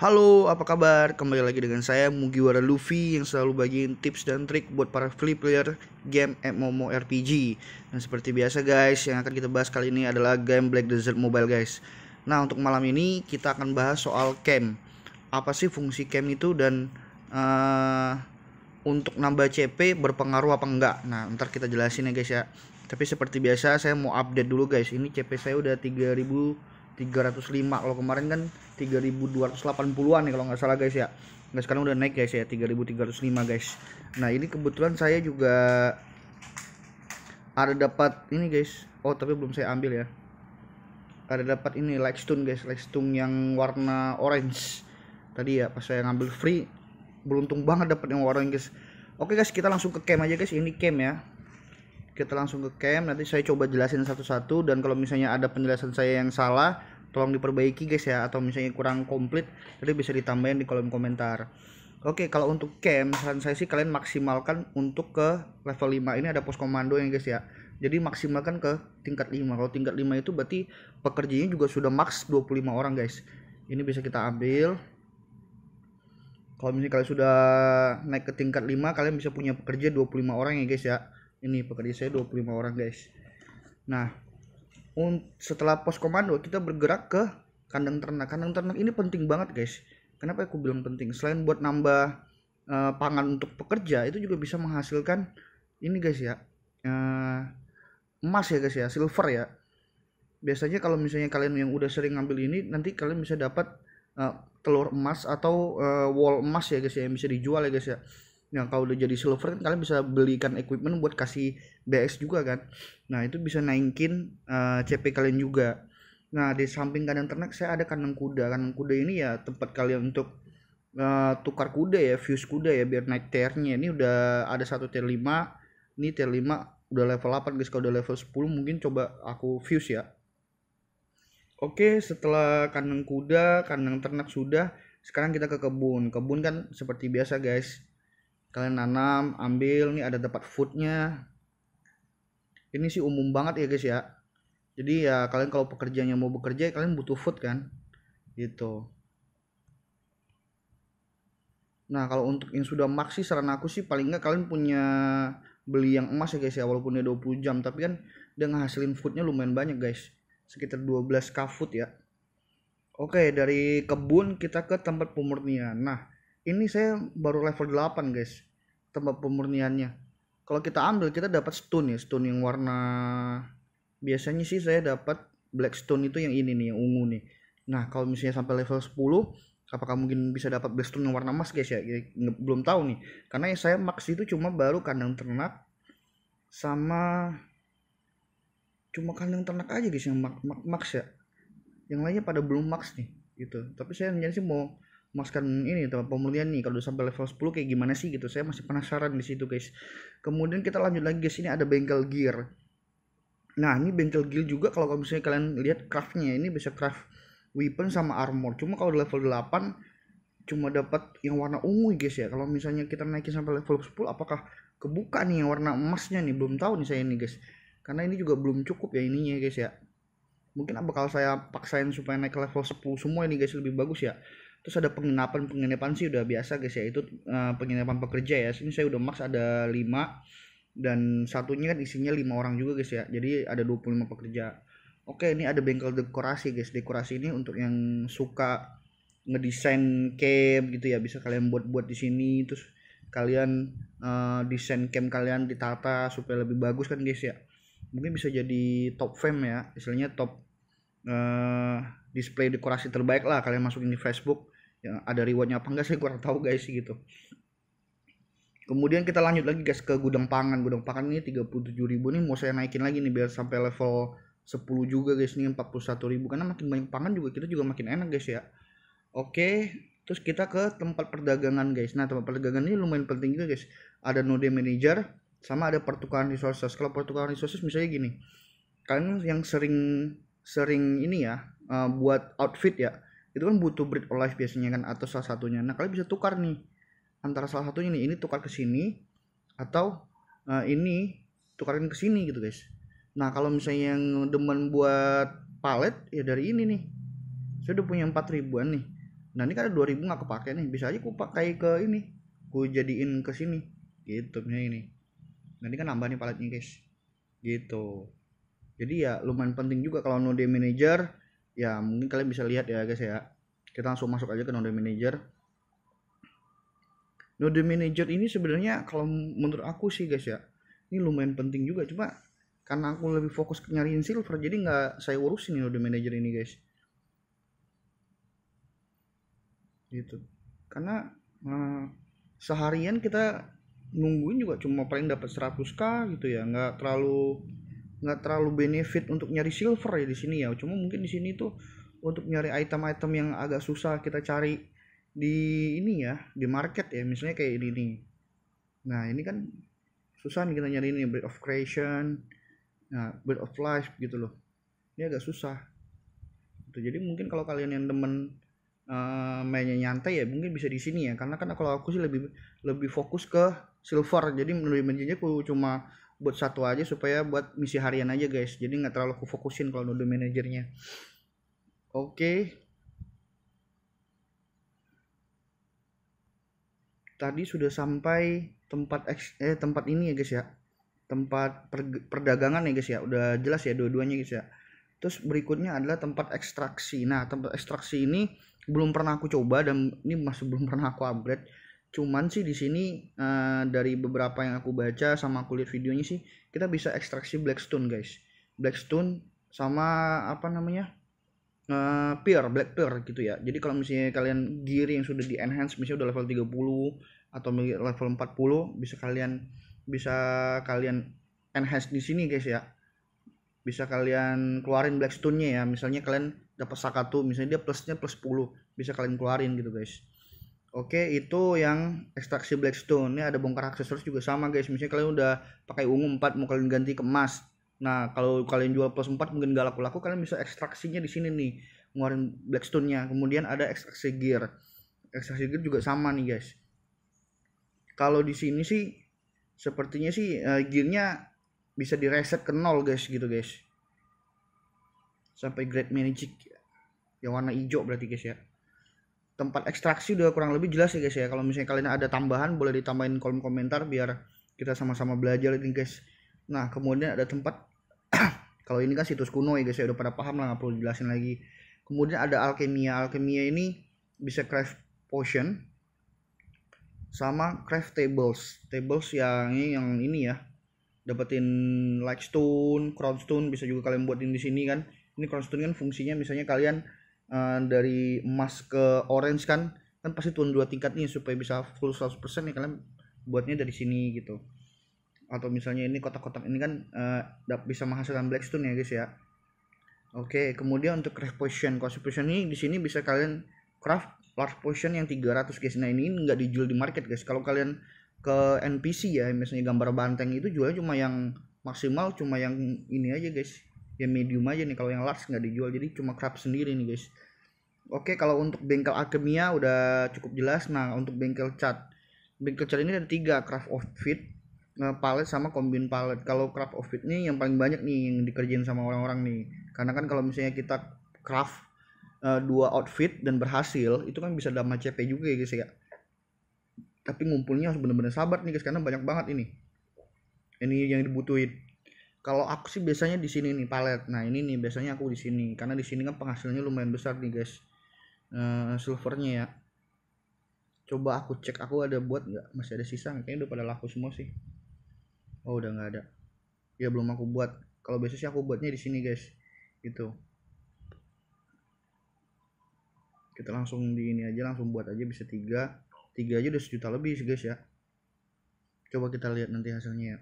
Halo, apa kabar? Kembali lagi dengan saya Mugiwara Luffy yang selalu bagiin tips dan trik buat para free player game MMO RPG. Nah seperti biasa guys, yang akan kita bahas kali ini adalah game Black Desert Mobile guys. Nah, untuk malam ini kita akan bahas soal camp. Apa sih fungsi camp itu dan uh, untuk nambah CP berpengaruh apa enggak? Nah, ntar kita jelasin ya guys ya. Tapi seperti biasa saya mau update dulu guys. Ini CP saya udah 3000 305 kalau kemarin kan 3280-an ya kalau nggak salah guys ya nah sekarang udah naik guys ya 3305 guys nah ini kebetulan saya juga ada dapat ini guys oh tapi belum saya ambil ya ada dapat ini lightstone guys lightstone yang warna orange tadi ya pas saya ngambil free beruntung banget dapat yang warna orange guys oke guys kita langsung ke camp aja guys ini camp ya kita langsung ke camp nanti saya coba jelasin satu-satu dan kalau misalnya ada penjelasan saya yang salah tolong diperbaiki guys ya atau misalnya kurang komplit jadi bisa ditambahin di kolom komentar Oke kalau untuk camp saran saya sih kalian maksimalkan untuk ke level 5 ini ada pos komando ya guys ya jadi maksimalkan ke tingkat 5 kalau tingkat 5 itu berarti pekerjanya juga sudah max 25 orang guys ini bisa kita ambil kalau misalnya kalian sudah naik ke tingkat 5 kalian bisa punya pekerja 25 orang ya guys ya ini pekerja saya 25 orang guys nah setelah pos komando kita bergerak ke kandang ternak kandang ternak ini penting banget guys kenapa aku bilang penting selain buat nambah uh, pangan untuk pekerja itu juga bisa menghasilkan ini guys ya uh, emas ya guys ya silver ya biasanya kalau misalnya kalian yang udah sering ngambil ini nanti kalian bisa dapat uh, telur emas atau uh, wall emas ya guys ya yang bisa dijual ya guys ya yang nah, kalau udah jadi silver kan kalian bisa belikan equipment buat kasih bs juga kan nah itu bisa naikin uh, eh, CP kalian juga nah di samping kandang ternak saya ada kandang kuda kandang kuda ini ya tempat kalian untuk uh, tukar kuda ya fuse kuda ya biar naik tiernya ini udah ada satu tier 5 ini tier 5 udah level 8 guys kalau udah level 10 mungkin coba aku fuse ya Oke, setelah kandang kuda, kandang ternak sudah, sekarang kita ke kebun. Kebun kan seperti biasa, guys kalian nanam ambil nih ada dapat foodnya ini sih umum banget ya guys ya jadi ya kalian kalau pekerjaannya mau bekerja kalian butuh food kan gitu nah kalau untuk yang sudah maksi saran aku sih paling nggak kalian punya beli yang emas ya guys ya walaupun dia 20 jam tapi kan dia ngehasilin foodnya lumayan banyak guys sekitar 12k food ya oke dari kebun kita ke tempat pemurnian nah ini saya baru level 8 guys tempat pemurniannya kalau kita ambil kita dapat stone ya stone yang warna biasanya sih saya dapat black stone itu yang ini nih yang ungu nih nah kalau misalnya sampai level 10 apakah mungkin bisa dapat black stone yang warna emas guys ya belum tahu nih karena saya max itu cuma baru kandang ternak sama cuma kandang ternak aja guys yang max ya yang lainnya pada belum max nih gitu tapi saya sih mau memuaskan ini tempat pemulihan nih kalau udah sampai level 10 kayak gimana sih gitu saya masih penasaran di situ guys kemudian kita lanjut lagi guys ini ada bengkel gear nah ini bengkel gear juga kalau misalnya kalian lihat craftnya ya, ini bisa craft weapon sama armor cuma kalau level 8 cuma dapat yang warna ungu guys ya kalau misalnya kita naikin sampai level 10 apakah kebuka nih yang warna emasnya nih belum tahu nih saya ini guys karena ini juga belum cukup ya ininya guys ya mungkin bakal saya paksain supaya naik ke level 10 semua ini guys lebih bagus ya terus ada penginapan penginapan sih udah biasa guys ya itu uh, penginapan pekerja ya sini saya udah max ada 5 dan satunya kan isinya lima orang juga guys ya jadi ada 25 pekerja oke ini ada bengkel dekorasi guys dekorasi ini untuk yang suka ngedesain camp gitu ya bisa kalian buat-buat di sini terus kalian uh, desain camp kalian ditata supaya lebih bagus kan guys ya mungkin bisa jadi top fame ya istilahnya top uh, display dekorasi terbaik lah kalian masukin di Facebook yang ada rewardnya apa enggak saya kurang tahu guys gitu kemudian kita lanjut lagi guys ke gudang pangan gudang pangan ini 37.000 nih mau saya naikin lagi nih biar sampai level 10 juga guys nih 41.000 karena makin banyak pangan juga kita juga makin enak guys ya oke terus kita ke tempat perdagangan guys nah tempat perdagangan ini lumayan penting juga guys ada node manager sama ada pertukaran resources kalau pertukaran resources misalnya gini kalian yang sering sering ini ya uh, buat outfit ya itu kan butuh breed of life biasanya kan atau salah satunya nah kalian bisa tukar nih antara salah satunya nih ini tukar ke sini atau uh, ini tukarin ke sini gitu guys nah kalau misalnya yang demen buat palet ya dari ini nih saya udah punya empat ribuan nih nah ini kan ada dua ribu nggak kepake nih bisa aja ku pakai ke ini ku jadiin ke sini gitu ini nah ini kan nambah nih paletnya guys gitu jadi ya lumayan penting juga kalau node manager ya mungkin kalian bisa lihat ya guys ya kita langsung masuk aja ke node manager node manager ini sebenarnya kalau menurut aku sih guys ya ini lumayan penting juga cuma karena aku lebih fokus ke nyariin silver jadi nggak saya urusin node manager ini guys gitu karena nah, seharian kita nungguin juga cuma paling dapat 100k gitu ya nggak terlalu nggak terlalu benefit untuk nyari silver ya di sini ya cuma mungkin di sini tuh untuk nyari item-item yang agak susah kita cari di ini ya di market ya misalnya kayak ini nih nah ini kan susah nih kita nyari ini Bird of Creation nah Bird of Life gitu loh ini agak susah gitu, jadi mungkin kalau kalian yang demen uh, mainnya nyantai ya mungkin bisa di sini ya karena kan kalau aku sih lebih lebih fokus ke silver jadi menurut aku cuma buat satu aja supaya buat misi harian aja guys jadi nggak terlalu aku fokusin kalau nodo manajernya oke okay. tadi sudah sampai tempat eh tempat ini ya guys ya tempat per, perdagangan ya guys ya udah jelas ya dua-duanya guys ya terus berikutnya adalah tempat ekstraksi nah tempat ekstraksi ini belum pernah aku coba dan ini masih belum pernah aku upgrade cuman sih di sini uh, dari beberapa yang aku baca sama aku lihat videonya sih kita bisa ekstraksi blackstone guys blackstone sama apa namanya uh, eh, pure black pure gitu ya jadi kalau misalnya kalian gear yang sudah di enhance misalnya udah level 30 atau level 40 bisa kalian bisa kalian enhance di sini guys ya bisa kalian keluarin blackstone-nya ya misalnya kalian dapat sakatu misalnya dia plusnya plus 10 bisa kalian keluarin gitu guys Oke, itu yang ekstraksi blackstone. Ini ada bongkar aksesoris juga sama, guys. Misalnya kalian udah pakai ungu 4 mau kalian ganti ke emas. Nah, kalau kalian jual plus 4 mungkin gak laku-laku, kalian bisa ekstraksinya di sini nih, ngeluarin blackstone-nya. Kemudian ada ekstraksi gear. Ekstraksi gear juga sama nih, guys. Kalau di sini sih sepertinya sih uh, gear-nya bisa direset ke nol, guys, gitu, guys. Sampai grade magic yang warna hijau berarti, guys ya tempat ekstraksi udah kurang lebih jelas ya guys ya kalau misalnya kalian ada tambahan boleh ditambahin kolom komentar biar kita sama-sama belajar ini guys nah kemudian ada tempat kalau ini kan situs kuno ya guys ya udah pada paham lah nggak perlu jelasin lagi kemudian ada alkemia alkemia ini bisa craft potion sama craft tables tables yang ini yang ini ya dapetin light stone crown stone bisa juga kalian buatin di sini kan ini crown stone kan fungsinya misalnya kalian Eh, dari emas ke orange kan kan pasti turun dua tingkat nih supaya bisa full 100% ya kalian buatnya dari sini gitu atau misalnya ini kotak-kotak ini kan uh, bisa menghasilkan blackstone ya guys ya Oke, okay, kemudian untuk craft potion. Craft potion ini di sini bisa kalian craft large potion yang 300 guys. Nah, ini nggak dijual di market guys. Kalau kalian ke NPC ya, misalnya gambar banteng itu jualnya cuma yang maksimal cuma yang ini aja guys ya medium aja nih kalau yang large nggak dijual jadi cuma crab sendiri nih guys oke kalau untuk bengkel akemia udah cukup jelas nah untuk bengkel cat bengkel cat ini ada tiga craft outfit eh, palet sama kombin palet kalau craft outfit nih yang paling banyak nih yang dikerjain sama orang-orang nih karena kan kalau misalnya kita craft uh, dua outfit dan berhasil itu kan bisa dalam CP juga ya guys ya tapi ngumpulnya harus bener-bener sabar nih guys karena banyak banget ini ini yang dibutuhin kalau aku sih biasanya di sini nih palet nah ini nih biasanya aku di sini karena di sini kan penghasilnya lumayan besar nih guys uh, silvernya ya coba aku cek aku ada buat nggak masih ada sisa kayaknya udah pada laku semua sih oh udah nggak ada ya belum aku buat kalau biasanya sih aku buatnya di sini guys gitu kita langsung di ini aja langsung buat aja bisa tiga tiga aja udah sejuta lebih sih guys ya coba kita lihat nanti hasilnya ya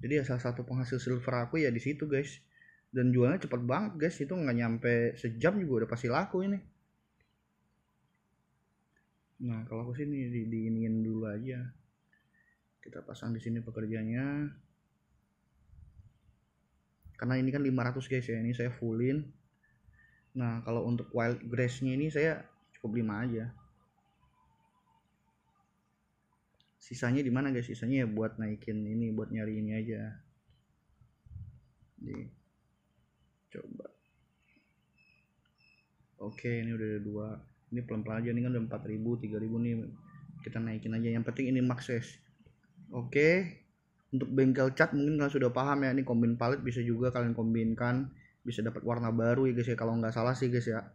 jadi ya salah satu penghasil silver aku ya di situ guys dan jualnya cepet banget guys itu nggak nyampe sejam juga udah pasti laku ini nah kalau aku sini di, diinin dulu aja kita pasang di sini pekerjanya karena ini kan 500 guys ya ini saya fullin nah kalau untuk wild grassnya ini saya cukup lima aja sisanya di mana guys sisanya ya buat naikin ini buat nyari ini aja jadi coba oke ini udah ada dua ini pelan-pelan aja ini kan udah 4000 3000 nih kita naikin aja yang penting ini max oke untuk bengkel cat mungkin kalian sudah paham ya ini kombin palet bisa juga kalian kombinkan bisa dapat warna baru ya guys ya kalau nggak salah sih guys ya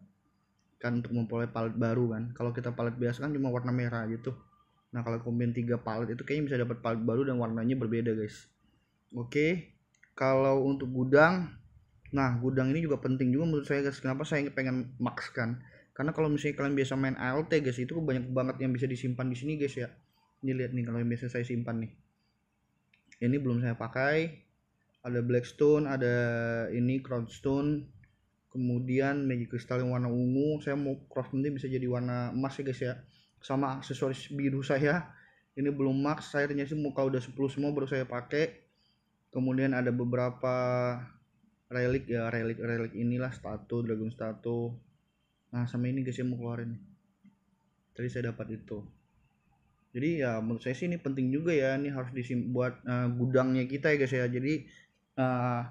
kan untuk memperoleh palet baru kan kalau kita palet biasa kan cuma warna merah gitu Nah kalau combine 3 palette itu kayaknya bisa dapat palette baru dan warnanya berbeda guys. Oke, okay. kalau untuk gudang, nah gudang ini juga penting juga menurut saya guys. Kenapa saya pengen max kan? Karena kalau misalnya kalian biasa main ALT guys, itu banyak banget yang bisa disimpan di sini guys ya. Ini lihat nih kalau yang biasa saya simpan nih. Ini belum saya pakai. Ada Blackstone, ada ini Crownstone, kemudian Magic Crystal yang warna ungu. Saya mau cross nanti bisa jadi warna emas ya guys ya sama aksesoris biru saya ini belum max saya ternyata muka udah 10 semua baru saya pakai kemudian ada beberapa relik ya relik relik inilah statu dragon statu nah sama ini guys yang mau keluarin tadi saya dapat itu jadi ya menurut saya sih ini penting juga ya ini harus disim buat uh, gudangnya kita ya guys ya jadi uh,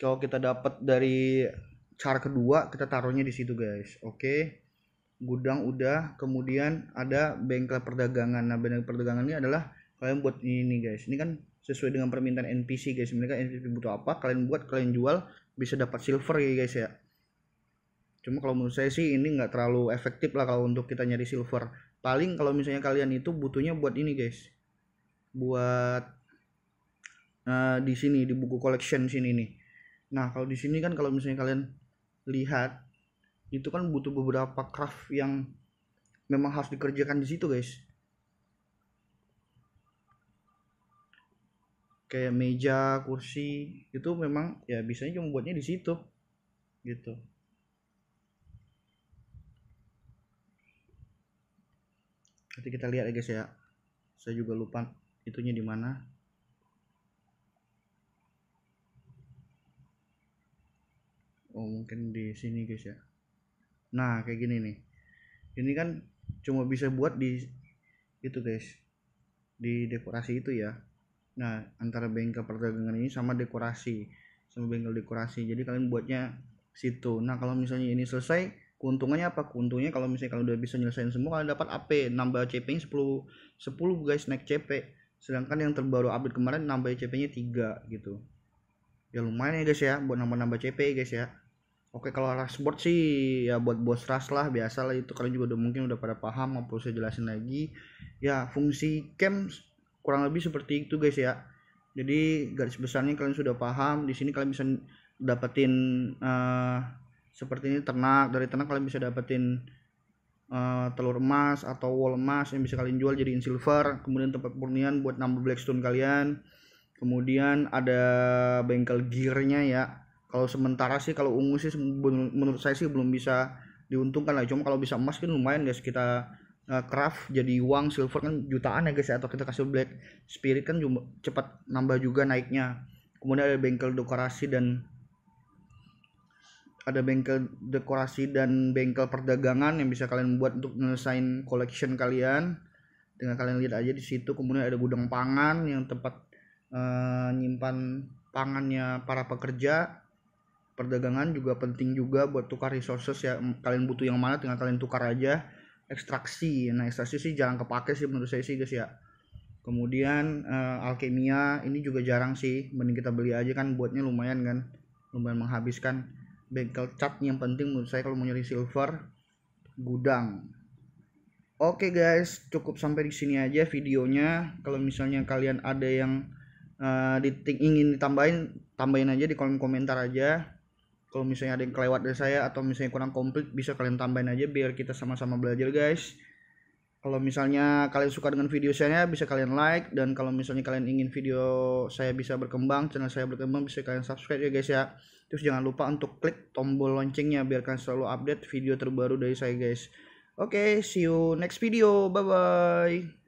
kalau kita dapat dari cara kedua kita taruhnya di situ guys oke okay gudang udah kemudian ada bengkel perdagangan nah bengkel perdagangan ini adalah kalian buat ini nih guys ini kan sesuai dengan permintaan NPC guys mereka NPC butuh apa kalian buat kalian jual bisa dapat silver ya guys ya cuma kalau menurut saya sih ini nggak terlalu efektif lah kalau untuk kita nyari silver paling kalau misalnya kalian itu butuhnya buat ini guys buat nah di sini di buku collection sini nih nah kalau di sini kan kalau misalnya kalian lihat itu kan butuh beberapa craft yang memang harus dikerjakan di situ guys kayak meja kursi itu memang ya biasanya cuma buatnya di situ gitu nanti kita lihat ya guys ya saya juga lupa itunya di mana oh mungkin di sini guys ya nah kayak gini nih ini kan cuma bisa buat di itu guys di dekorasi itu ya nah antara bengkel perdagangan ini sama dekorasi sama bengkel dekorasi jadi kalian buatnya situ nah kalau misalnya ini selesai keuntungannya apa keuntungannya kalau misalnya kalian udah bisa nyelesain semua kalian dapat AP nambah CP nya 10 10 guys naik CP sedangkan yang terbaru update kemarin nambah CP nya 3 gitu ya lumayan ya guys ya buat nambah-nambah CP guys ya Oke kalau Rashford sih ya buat bos ras lah biasa lah itu kalian juga udah mungkin udah pada paham nggak perlu saya jelasin lagi ya fungsi cam kurang lebih seperti itu guys ya jadi garis besarnya kalian sudah paham di sini kalian bisa dapetin uh, seperti ini ternak dari ternak kalian bisa dapetin uh, telur emas atau wall emas yang bisa kalian jual jadiin silver kemudian tempat murnian buat nambah blackstone kalian kemudian ada bengkel gearnya ya kalau sementara sih kalau ungu sih menurut saya sih belum bisa diuntungkan lah cuma kalau bisa emas kan lumayan guys ya, kita eh, craft jadi uang silver kan jutaan ya guys ya, atau kita kasih black spirit kan cepat nambah juga naiknya kemudian ada bengkel dekorasi dan ada bengkel dekorasi dan bengkel perdagangan yang bisa kalian buat untuk nyelesain collection kalian dengan kalian lihat aja di situ kemudian ada gudang pangan yang tempat uh, nyimpan pangannya para pekerja perdagangan juga penting juga buat tukar resources ya kalian butuh yang mana tinggal kalian tukar aja ekstraksi nah ekstraksi sih jarang kepake sih menurut saya sih guys ya kemudian uh, alkemia ini juga jarang sih mending kita beli aja kan buatnya lumayan kan lumayan menghabiskan bengkel cat yang penting menurut saya kalau mau nyari silver gudang oke okay guys cukup sampai di sini aja videonya kalau misalnya kalian ada yang uh, ingin ditambahin tambahin aja di kolom komentar aja kalau misalnya ada yang kelewat dari saya atau misalnya kurang komplit bisa kalian tambahin aja biar kita sama-sama belajar guys kalau misalnya kalian suka dengan video saya bisa kalian like dan kalau misalnya kalian ingin video saya bisa berkembang channel saya berkembang bisa kalian subscribe ya guys ya terus jangan lupa untuk klik tombol loncengnya biar kalian selalu update video terbaru dari saya guys oke okay, see you next video bye bye